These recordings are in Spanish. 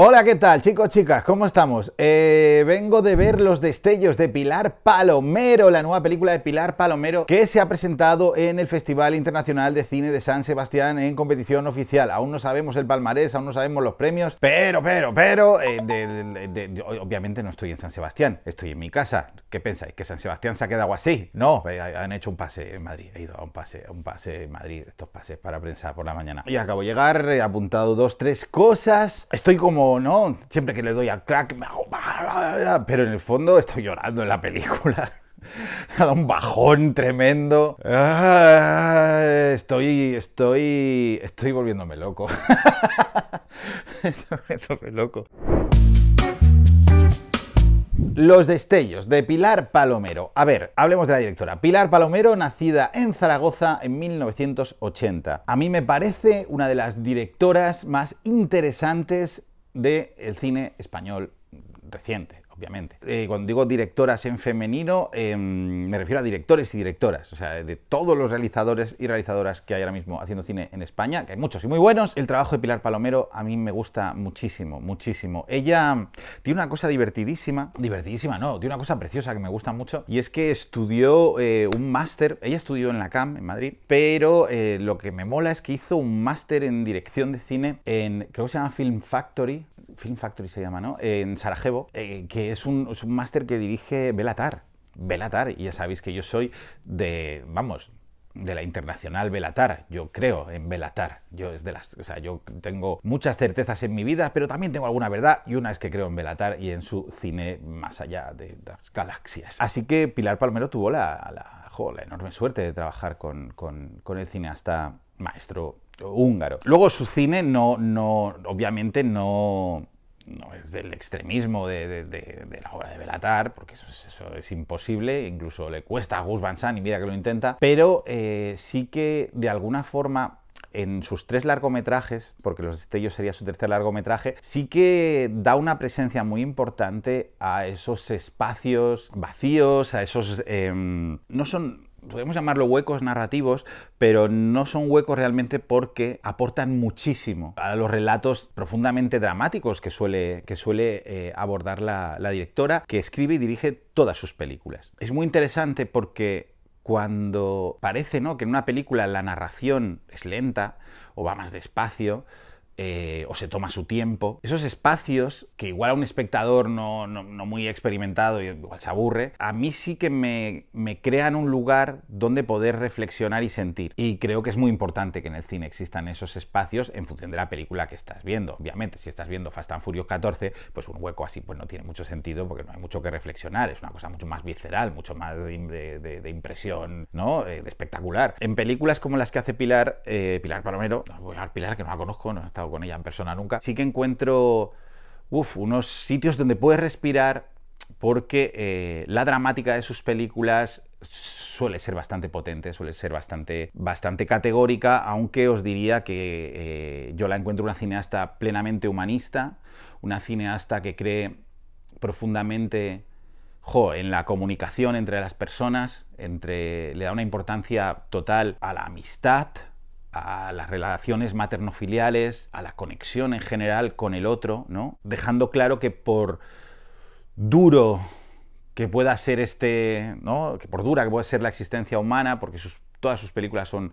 Hola, ¿qué tal chicos, chicas? ¿Cómo estamos? Eh, vengo de ver los destellos de Pilar Palomero, la nueva película de Pilar Palomero que se ha presentado en el Festival Internacional de Cine de San Sebastián en competición oficial. Aún no sabemos el palmarés, aún no sabemos los premios, pero, pero, pero, eh, obviamente no estoy en San Sebastián, estoy en mi casa. ¿Qué pensáis? ¿Que San Sebastián se ha quedado así? No, eh, han hecho un pase en Madrid, he ido a un pase, a un pase en Madrid, estos pases para prensa por la mañana. Y acabo de llegar, he apuntado dos, tres cosas, estoy como ¿no? Siempre que le doy al crack, me hago... Pero en el fondo estoy llorando en la película. Ha un bajón tremendo. Ah, estoy, estoy, estoy volviéndome loco. estoy volviéndome loco. Los destellos de Pilar Palomero. A ver, hablemos de la directora. Pilar Palomero, nacida en Zaragoza en 1980. A mí me parece una de las directoras más interesantes del el cine español reciente obviamente. Eh, cuando digo directoras en femenino, em, me refiero a directores y directoras, o sea, de todos los realizadores y realizadoras que hay ahora mismo haciendo cine en España, que hay muchos y muy buenos. El trabajo de Pilar Palomero a mí me gusta muchísimo, muchísimo. Ella tiene una cosa divertidísima, divertidísima no, tiene una cosa preciosa que me gusta mucho, y es que estudió eh, un máster, ella estudió en la CAM, en Madrid, pero eh, lo que me mola es que hizo un máster en dirección de cine en, creo que se llama Film Factory, Film Factory se llama, ¿no? En Sarajevo, eh, que es un, máster que dirige Belatar. Belatar, y ya sabéis que yo soy de, vamos, de la internacional Belatar. Yo creo en Belatar. Yo es de las, o sea, yo tengo muchas certezas en mi vida, pero también tengo alguna verdad y una es que creo en Belatar y en su cine más allá de las galaxias. Así que Pilar Palmero tuvo la, la, enorme suerte de trabajar con, con el cineasta maestro húngaro. Luego su cine no, no obviamente no, no es del extremismo de, la obra de Belatar, porque eso, es imposible, incluso le cuesta a Gus Van Sant y mira que lo intenta, pero eh, sí que de alguna forma en sus tres largometrajes, porque Los Destellos sería su tercer largometraje, sí que da una presencia muy importante a esos espacios vacíos, a esos... Em, no son podemos llamarlo huecos narrativos, pero no son huecos realmente porque aportan muchísimo a los relatos profundamente dramáticos que suele, que suele eh, abordar la, directora, que escribe y dirige todas sus películas. Es muy interesante porque cuando parece que en una película la narración es lenta o va más despacio, eh, o se toma su tiempo. Esos espacios que igual a un espectador no, muy experimentado igual se aburre, a mí sí que me, crean un lugar donde poder reflexionar y sentir. Y creo que es muy importante que en el cine existan esos espacios en función de la película que estás viendo. Obviamente, si estás viendo Fast and Furious 14, pues un hueco así pues no tiene mucho sentido porque no hay mucho que reflexionar. Es una cosa mucho más visceral, mucho más de, impresión, ¿no? Eh, de espectacular. En películas como las que hace Pilar, eh, Pilar Palomero, voy a Pilar que no la conozco, no está con ella en persona nunca, sí que encuentro unos sitios donde puedes respirar porque eh, la dramática de sus películas suele ser bastante potente, suele ser bastante, bastante categórica, aunque os diría que eh, yo la encuentro una cineasta plenamente humanista, una cineasta que cree profundamente en la comunicación entre las personas, entre, le da una importancia total a la amistad, a las relaciones materno-filiales, a la conexión en general con el otro, ¿no? Dejando claro que por duro que pueda ser este, ¿no? Que por dura que pueda ser la existencia humana, porque sus, todas sus películas son,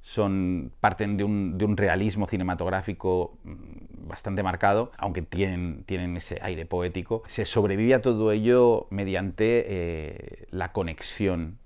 son parten de un, realismo cinematográfico mm, bastante marcado, aunque tienen, tienen ese aire poético. Se sobrevive a todo ello mediante eh, la conexión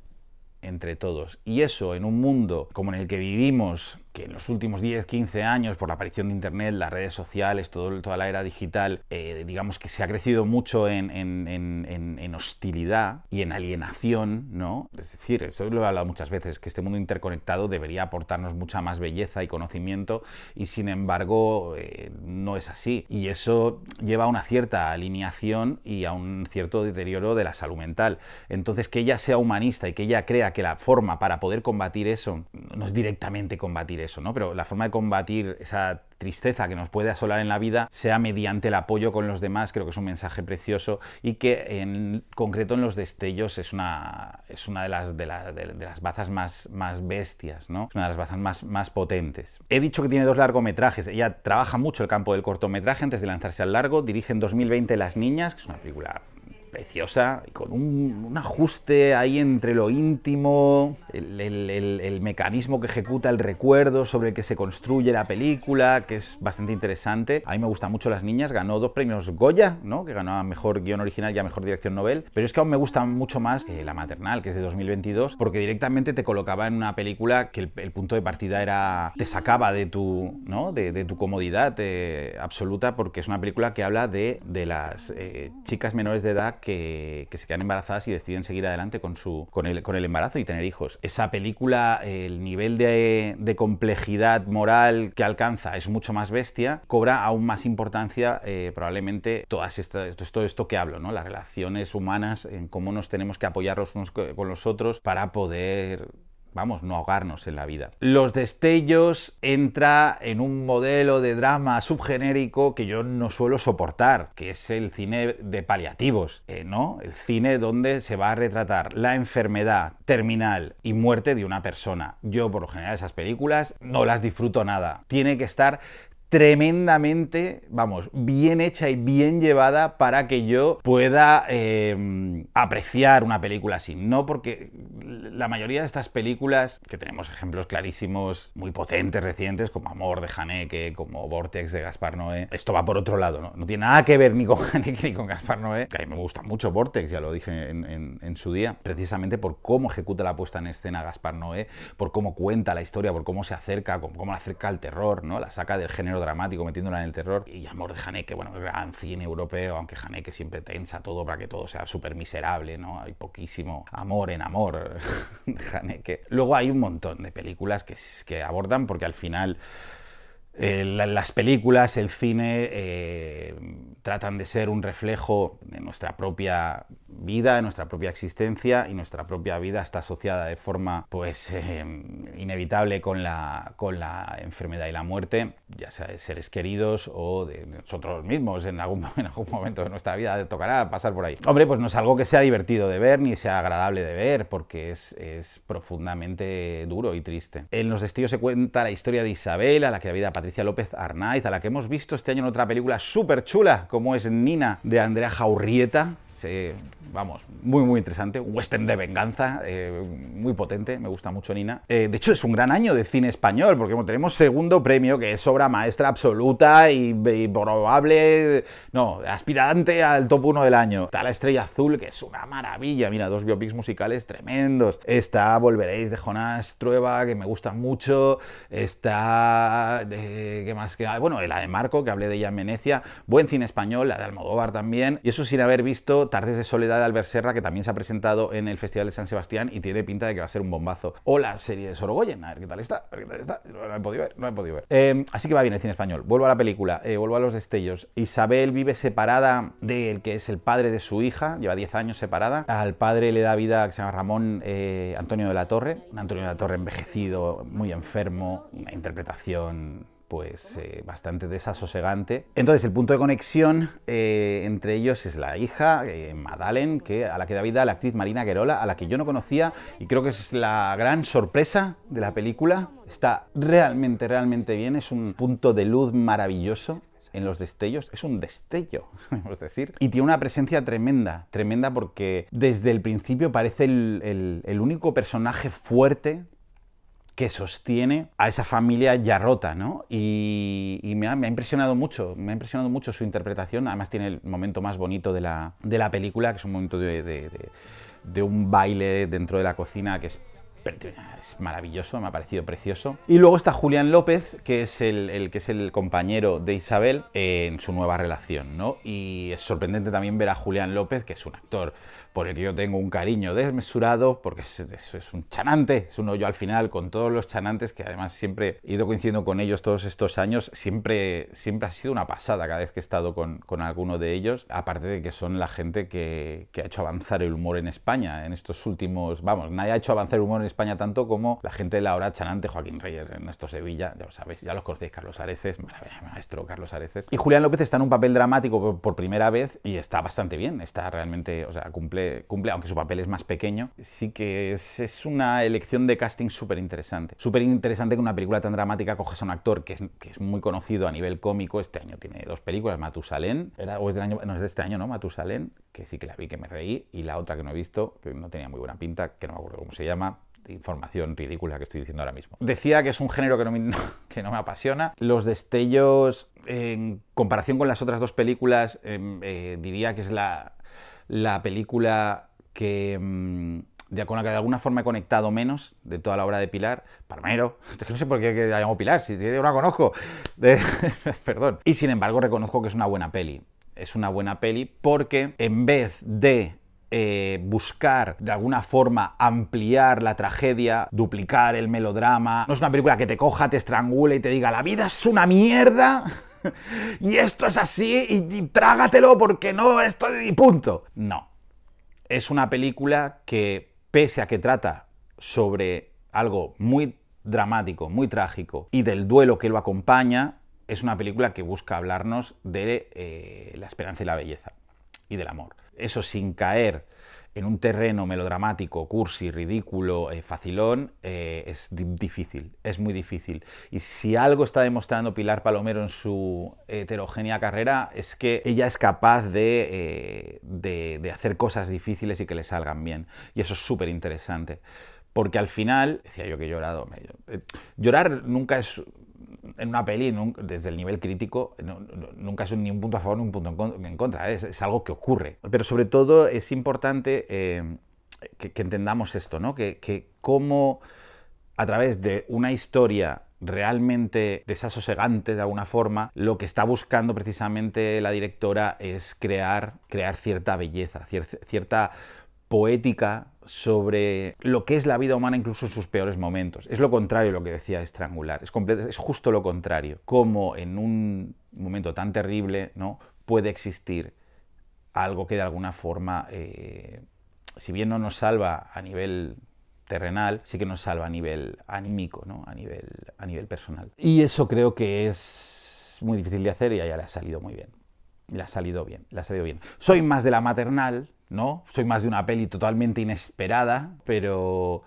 entre todos. Y eso en un mundo como en el que vivimos, que en los últimos 10, 15 años, por la aparición de Internet, las redes sociales, todo, toda la era digital, eh, digamos que se ha crecido mucho en, en, en, en, hostilidad y en alienación, ¿no? Es decir, eso lo he hablado muchas veces, que este mundo interconectado debería aportarnos mucha más belleza y conocimiento, y sin embargo eh, no es así. Y eso lleva a una cierta alineación y a un cierto deterioro de la salud mental. Entonces, que ella sea humanista y que ella crea que la forma para poder combatir eso no es directamente combatir eso, ¿no? Pero la forma de combatir esa tristeza que nos puede asolar en la vida sea mediante el apoyo con los demás, creo que es un mensaje precioso y que en concreto en los destellos es una, es una de, las, de, de, las bazas más, bestias, Es una de las bazas más, más potentes. He dicho que tiene dos largometrajes, ella trabaja mucho el campo del cortometraje antes de lanzarse al largo, dirige en 2020 Las Niñas, que es una película preciosa, con un, ajuste ahí entre lo íntimo, el, mecanismo que ejecuta el recuerdo sobre el que se construye la película, que es bastante interesante. A mí me gustan mucho las niñas, ganó dos premios Goya, ¿no? que ganó a Mejor Guión Original y a Mejor Dirección novel pero es que aún me gusta mucho más eh, La Maternal, que es de 2022, porque directamente te colocaba en una película que el, punto de partida era, te sacaba de tu, ¿no? de, tu comodidad eh, absoluta, porque es una película que habla de, de las eh, chicas menores de edad que, se quedan embarazadas y deciden seguir adelante con, su, con, el, con el embarazo y tener hijos. Esa película, el nivel de, complejidad moral que alcanza es mucho más bestia, cobra aún más importancia eh, probablemente todas estas, todo esto que hablo, ¿no? las relaciones humanas, en cómo nos tenemos que apoyar los unos con los otros para poder vamos, no ahogarnos en la vida. Los destellos entra en un modelo de drama subgenérico que yo no suelo soportar, que es el cine de paliativos, eh, ¿no? El cine donde se va a retratar la enfermedad terminal y muerte de una persona. Yo por lo general esas películas no las disfruto nada. Tiene que estar tremendamente, vamos, bien hecha y bien llevada para que yo pueda em, apreciar una película así. No porque la mayoría de estas películas, que tenemos ejemplos clarísimos, muy potentes, recientes, como Amor de Haneke, como Vortex de Gaspar Noé, esto va por otro lado, ¿no? No tiene nada que ver ni con Haneke ni con Gaspar Noé, a mí me gusta mucho Vortex, ya lo dije en, su día, precisamente por cómo ejecuta la puesta en escena Gaspar Noé, por cómo cuenta la historia, por cómo se acerca, cómo la acerca al terror, ¿no? La saca del género dramático, metiéndola en el terror. Y amor de Haneke, bueno, gran cine europeo, aunque Haneke siempre tensa todo para que todo sea súper miserable, ¿no? Hay poquísimo amor en amor de Haneke. Luego hay un montón de películas que, que abordan porque al final eh, las películas, el cine, eh, tratan de ser un reflejo de nuestra propia vida, de nuestra propia existencia y nuestra propia vida está asociada de forma pues eh, inevitable con la, con la enfermedad y la muerte, ya sea de seres queridos o de nosotros mismos en algún, en algún momento de nuestra vida tocará pasar por ahí. Hombre, pues no es algo que sea divertido de ver ni sea agradable de ver porque es, es profundamente duro y triste. En Los Destinos se cuenta la historia de Isabel a la que había Patricia López Arnaiz, a la que hemos visto este año en otra película súper chula, como es Nina, de Andrea Jaurrieta. Se vamos, muy, muy interesante. Un western de venganza, eh, muy potente, me gusta mucho Nina. Eh, de hecho, es un gran año de cine español, porque tenemos segundo premio, que es obra maestra absoluta y, probable, no, aspirante al top 1 del año. Está La Estrella Azul, que es una maravilla, mira, dos biopics musicales tremendos. Está Volveréis de Jonás Trueba, que me gusta mucho. Está, eh, ¿qué más que? Ah, bueno, la de Marco, que hablé de ella en Venecia. Buen cine español, la de Almodóvar también. Y eso sin haber visto Tardes de Soledad de Albert Serra, que también se ha presentado en el Festival de San Sebastián y tiene pinta de que va a ser un bombazo. O la serie de Sorogoyen, a ver qué tal está, a ver qué tal está. No he podido ver, no he podido ver. Eh, así que va bien el cine español. Vuelvo a la película, eh, vuelvo a los destellos. Isabel vive separada del que es el padre de su hija, lleva 10 años separada. Al padre le da vida, que se llama Ramón eh, Antonio de la Torre. Antonio de la Torre envejecido, muy enfermo, una interpretación pues eh, bastante desasosegante. Entonces el punto de conexión eh, entre ellos es la hija, eh, Madalen, que, a la que da vida la actriz Marina Guerola, a la que yo no conocía y creo que es la gran sorpresa de la película. Está realmente, realmente bien, es un punto de luz maravilloso en los destellos, es un destello, vamos decir, y tiene una presencia tremenda, tremenda porque desde el principio parece el único personaje fuerte que sostiene a esa familia ya rota, ¿no? Y, me, ha, impresionado mucho, me ha impresionado mucho su interpretación. Además tiene el momento más bonito de la, película, que es un momento de, un baile dentro de la cocina que es maravilloso, me ha parecido precioso. Y luego está Julián López, que es el, que es el compañero de Isabel en su nueva relación, ¿no? Y es sorprendente también ver a Julián López, que es un actor por el que yo tengo un cariño desmesurado, porque es, es, un chanante, es uno yo al final con todos los chanantes que además siempre he ido coincidiendo con ellos todos estos años, siempre, siempre ha sido una pasada cada vez que he estado con, con alguno de ellos, aparte de que son la gente que, que, ha hecho avanzar el humor en España en estos últimos, vamos, nadie ha hecho avanzar el humor en España tanto como la gente de la hora chanante, Joaquín Reyes, en nuestro Sevilla, ya lo sabéis, ya los conocéis, Carlos Areces, maestro Carlos Areces, y Julián López está en un papel dramático por primera vez y está bastante bien, está realmente, o sea, cumple cumple, aunque su papel es más pequeño, sí que es, una elección de casting súper interesante. Súper interesante que una película tan dramática coges a un actor que es, muy conocido a nivel cómico, este año tiene dos películas, Matusalén, era, o es del año, no es de este año, ¿no? Matusalén, que sí que la vi, que me reí, y la otra que no he visto, que no tenía muy buena pinta, que no me acuerdo cómo se llama, información ridícula que estoy diciendo ahora mismo. Decía que es un género que no me, que no me apasiona. Los destellos, en comparación con las otras dos películas, em, eh, diría que es la, la película mm, que... de, alguna forma he conectado menos de toda la obra de Pilar, Palmero, que no sé por qué la llamo Pilar, si yo la conozco, perdón. Y sin embargo reconozco que es una buena peli, es una buena peli porque en vez de eh, buscar de alguna forma ampliar la tragedia, duplicar el melodrama, no es una película que te coja, te estrangule y te diga la vida es una mierda. y esto es así y, trágatelo porque no, estoy y punto. No. Es una película que, pese a que trata sobre algo muy dramático, muy trágico y del duelo que lo acompaña, es una película que busca hablarnos de eh, la esperanza y la belleza y del amor. Eso sin caer en un terreno melodramático, cursi, ridículo, eh, facilón, eh, es difícil, es muy difícil. Y si algo está demostrando Pilar Palomero en su heterogénea carrera es que ella es capaz de, eh, hacer cosas difíciles y que le salgan bien. Y eso es súper interesante. Porque al final, decía yo que he llorado, llorar nunca es en una peli, desde el nivel crítico, nunca es ni un punto a favor ni un punto en contra, es, algo que ocurre. Pero sobre todo es importante eh, que, entendamos esto, ¿no? Que, cómo a través de una historia realmente desasosegante de alguna forma, lo que está buscando precisamente la directora es crear, crear cierta belleza, cierta poética sobre lo que es la vida humana incluso en sus peores momentos. Es lo contrario lo que decía Estrangular, es, es justo lo contrario. Cómo en un momento tan terrible ¿no? puede existir algo que de alguna forma, eh, si bien no nos salva a nivel terrenal, sí que nos salva a nivel anímico, ¿no? a, nivel, a nivel personal. Y eso creo que es muy difícil de hacer y ella le ha salido muy bien. Le ha salido bien, le ha salido bien. Soy más de la maternal, ¿no? Soy más de una peli totalmente inesperada, pero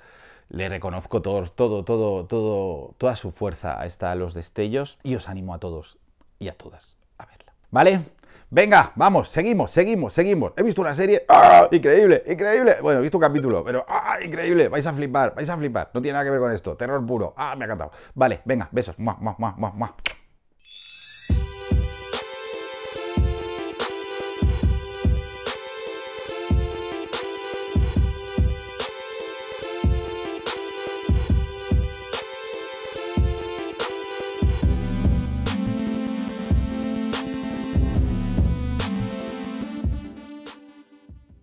le reconozco todo, todo, todo, todo, toda su fuerza a esta Los Destellos y os animo a todos y a todas a verla. ¿Vale? Venga, vamos, seguimos, seguimos, seguimos. He visto una serie ¡ah! increíble, increíble. Bueno, he visto un capítulo, pero ¡ah! increíble. Vais a flipar, vais a flipar. No tiene nada que ver con esto. Terror puro. Ah, me ha encantado. Vale, venga, besos. Mua, mua, mua,